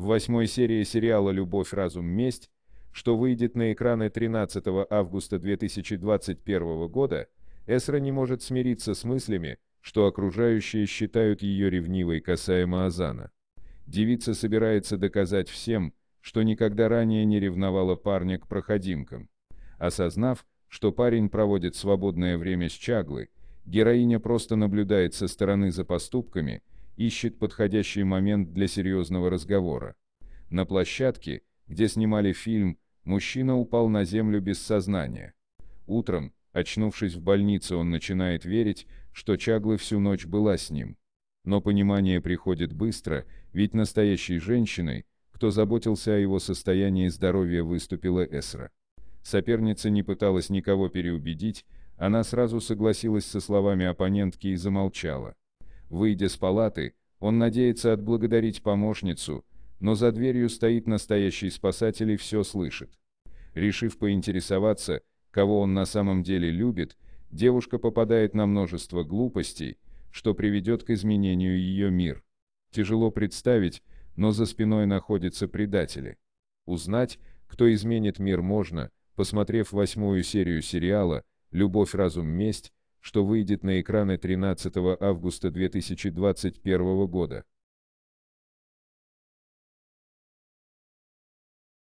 в восьмой серии сериала «Любовь, разум, месть», что выйдет на экраны 13 августа 2021 года, Эсра не может смириться с мыслями, что окружающие считают ее ревнивой касаемо Азана. Девица собирается доказать всем, что никогда ранее не ревновала парня к проходимкам. Осознав, что парень проводит свободное время с Чаглы, героиня просто наблюдает со стороны за поступками – ищет подходящий момент для серьезного разговора. На площадке, где снимали фильм, мужчина упал на землю без сознания. Утром, очнувшись в больнице, он начинает верить, что Чаглы всю ночь была с ним. Но понимание приходит быстро, ведь настоящей женщиной, кто заботился о его состоянии и здоровье, выступила Эсра. Соперница не пыталась никого переубедить, она сразу согласилась со словами оппонентки и замолчала. Выйдя с палаты, он надеется отблагодарить помощницу, но за дверью стоит настоящий спасатель и все слышит. Решив поинтересоваться, кого он на самом деле любит, девушка попадает на множество глупостей, что приведет к изменению ее мир. Тяжело представить, но за спиной находятся предатели. Узнать, кто изменит мир можно, посмотрев восьмую серию сериала «Любовь, разум, месть», что выйдет на экраны 13 августа 2021 года.